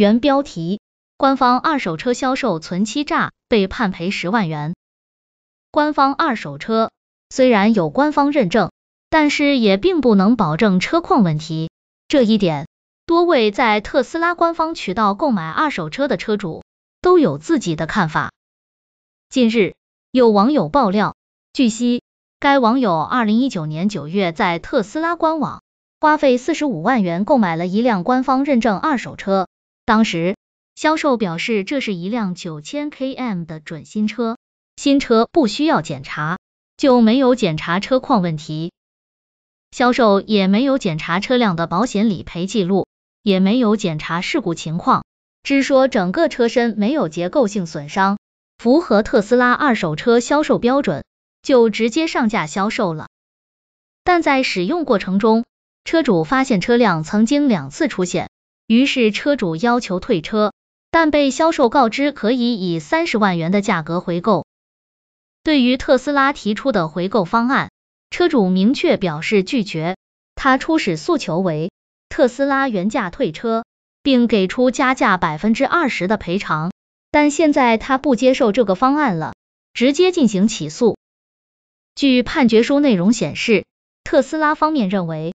原标题：官方二手车销售存欺诈，被判赔十万元。官方二手车虽然有官方认证，但是也并不能保证车况问题，这一点多位在特斯拉官方渠道购买二手车的车主都有自己的看法。近日，有网友爆料，据悉，该网友二零一九年九月在特斯拉官网花费四十五万元购买了一辆官方认证二手车。当时销售表示，这是一辆九千 km 的准新车，新车不需要检查，就没有检查车况问题，销售也没有检查车辆的保险理赔记录，也没有检查事故情况，只说整个车身没有结构性损伤，符合特斯拉二手车销售标准，就直接上架销售了。但在使用过程中，车主发现车辆曾经两次出现于是，车主要求退车，但被销售告知可以以三十万元的价格回购。对于特斯拉提出的回购方案，车主明确表示拒绝。他初始诉求为特斯拉原价退车，并给出加价百分之二十的赔偿，但现在他不接受这个方案了，直接进行起诉。据判决书内容显示，特斯拉方面认为。